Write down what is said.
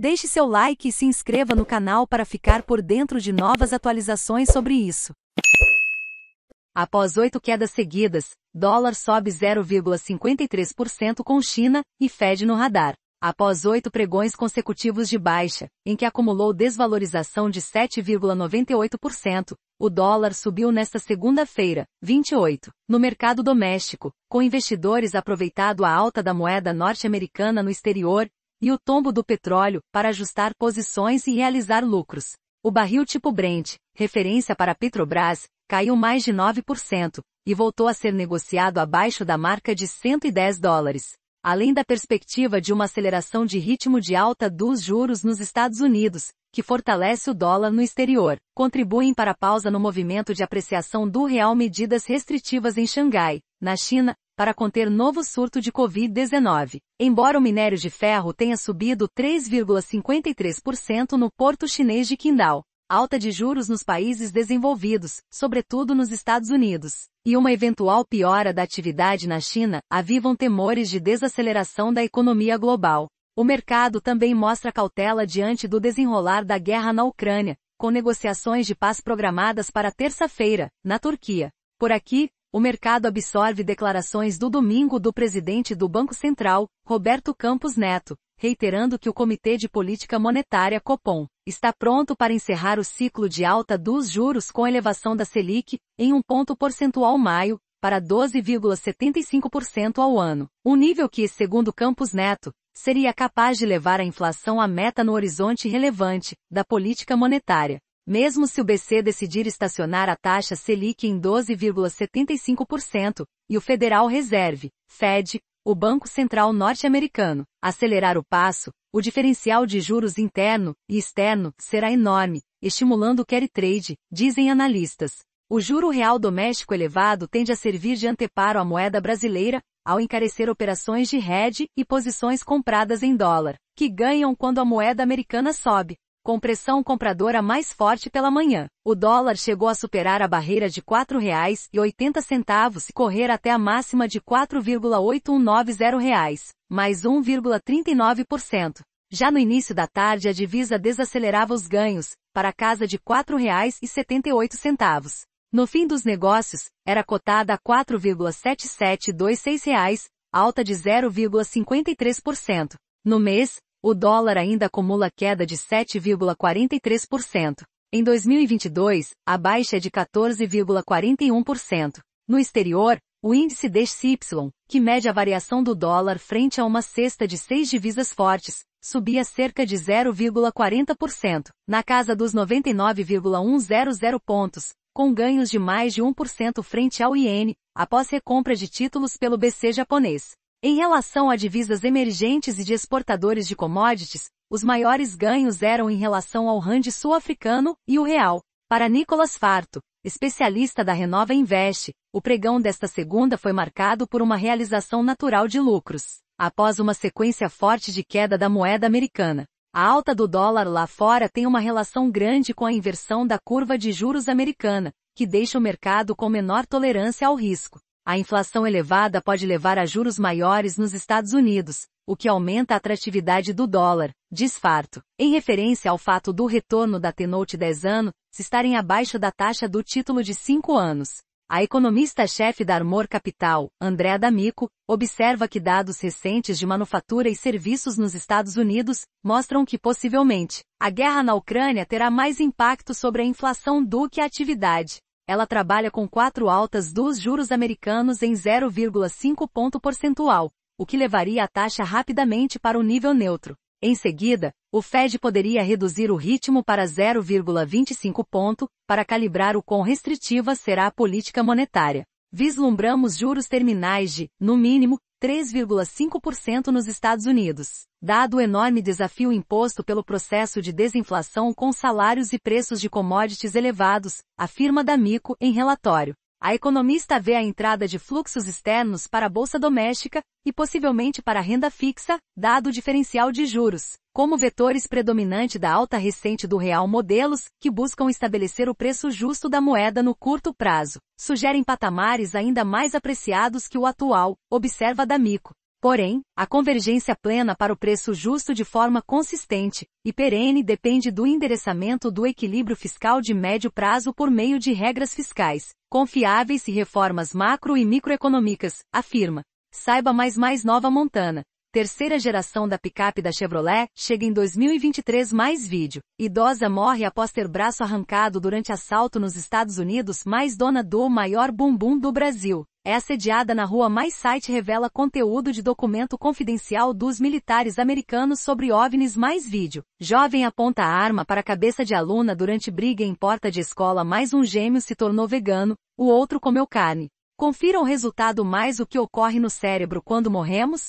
Deixe seu like e se inscreva no canal para ficar por dentro de novas atualizações sobre isso. Após oito quedas seguidas, dólar sobe 0,53% com China e Fed no radar. Após oito pregões consecutivos de baixa, em que acumulou desvalorização de 7,98%, o dólar subiu nesta segunda-feira, 28, no mercado doméstico, com investidores aproveitado a alta da moeda norte-americana no exterior e o tombo do petróleo, para ajustar posições e realizar lucros. O barril tipo Brent, referência para Petrobras, caiu mais de 9%, e voltou a ser negociado abaixo da marca de 110 dólares além da perspectiva de uma aceleração de ritmo de alta dos juros nos Estados Unidos, que fortalece o dólar no exterior, contribuem para a pausa no movimento de apreciação do real medidas restritivas em Xangai, na China, para conter novo surto de Covid-19. Embora o minério de ferro tenha subido 3,53% no porto chinês de Qingdao, alta de juros nos países desenvolvidos, sobretudo nos Estados Unidos, e uma eventual piora da atividade na China, avivam temores de desaceleração da economia global. O mercado também mostra cautela diante do desenrolar da guerra na Ucrânia, com negociações de paz programadas para terça-feira, na Turquia. Por aqui, o mercado absorve declarações do domingo do presidente do Banco Central, Roberto Campos Neto, reiterando que o Comitê de Política Monetária Copom está pronto para encerrar o ciclo de alta dos juros com elevação da Selic em um ponto percentual maio para 12,75% ao ano, um nível que, segundo Campos Neto, seria capaz de levar a inflação à meta no horizonte relevante da política monetária. Mesmo se o BC decidir estacionar a taxa Selic em 12,75%, e o Federal Reserve, Fed, o Banco Central norte-americano, acelerar o passo, o diferencial de juros interno e externo será enorme, estimulando o carry trade, dizem analistas. O juro real doméstico elevado tende a servir de anteparo à moeda brasileira, ao encarecer operações de hedge e posições compradas em dólar, que ganham quando a moeda americana sobe, com pressão compradora mais forte pela manhã. O dólar chegou a superar a barreira de R$ 4,80 e correr até a máxima de R$ 4,8190, reais, mais 1,39%. Já no início da tarde a divisa desacelerava os ganhos, para a casa de R$ 4,78. No fim dos negócios, era cotada a R$ 4,7726, reais, alta de 0,53%. No mês, o dólar ainda acumula queda de 7,43%. Em 2022, a baixa é de 14,41%. No exterior, o índice DXY, que mede a variação do dólar frente a uma cesta de seis divisas fortes, subia cerca de 0,40%, na casa dos 99,100 pontos, com ganhos de mais de 1% frente ao iene, após recompra de títulos pelo BC japonês. Em relação a divisas emergentes e de exportadores de commodities, os maiores ganhos eram em relação ao rand sul-africano e o real. Para Nicolas Farto, especialista da Renova Invest, o pregão desta segunda foi marcado por uma realização natural de lucros, após uma sequência forte de queda da moeda americana. A alta do dólar lá fora tem uma relação grande com a inversão da curva de juros americana, que deixa o mercado com menor tolerância ao risco a inflação elevada pode levar a juros maiores nos Estados Unidos, o que aumenta a atratividade do dólar, diz Farto, em referência ao fato do retorno da T-Note 10 se estarem abaixo da taxa do título de 5 anos. A economista-chefe da Armor Capital, Andréa D'Amico, observa que dados recentes de manufatura e serviços nos Estados Unidos mostram que possivelmente a guerra na Ucrânia terá mais impacto sobre a inflação do que a atividade ela trabalha com quatro altas dos juros americanos em 0,5 ponto percentual, o que levaria a taxa rapidamente para o nível neutro. Em seguida, o Fed poderia reduzir o ritmo para 0,25 ponto, para calibrar o quão restritiva será a política monetária. Vislumbramos juros terminais de, no mínimo, 3,5% nos Estados Unidos. Dado o enorme desafio imposto pelo processo de desinflação com salários e preços de commodities elevados, afirma D'Amico em relatório. A economista vê a entrada de fluxos externos para a bolsa doméstica e possivelmente para a renda fixa, dado o diferencial de juros, como vetores predominante da alta recente do real modelos que buscam estabelecer o preço justo da moeda no curto prazo, sugerem patamares ainda mais apreciados que o atual, observa D'Amico. Porém, a convergência plena para o preço justo de forma consistente e perene depende do endereçamento do equilíbrio fiscal de médio prazo por meio de regras fiscais, confiáveis e reformas macro e microeconômicas, afirma. Saiba mais mais Nova Montana. Terceira geração da picape da Chevrolet chega em 2023 mais vídeo. Idosa morre após ter braço arrancado durante assalto nos Estados Unidos mais dona do maior bumbum do Brasil é assediada na rua mais site revela conteúdo de documento confidencial dos militares americanos sobre OVNIs mais vídeo. Jovem aponta arma para a cabeça de aluna durante briga em porta de escola mais um gêmeo se tornou vegano, o outro comeu carne. Confira o resultado mais o que ocorre no cérebro quando morremos?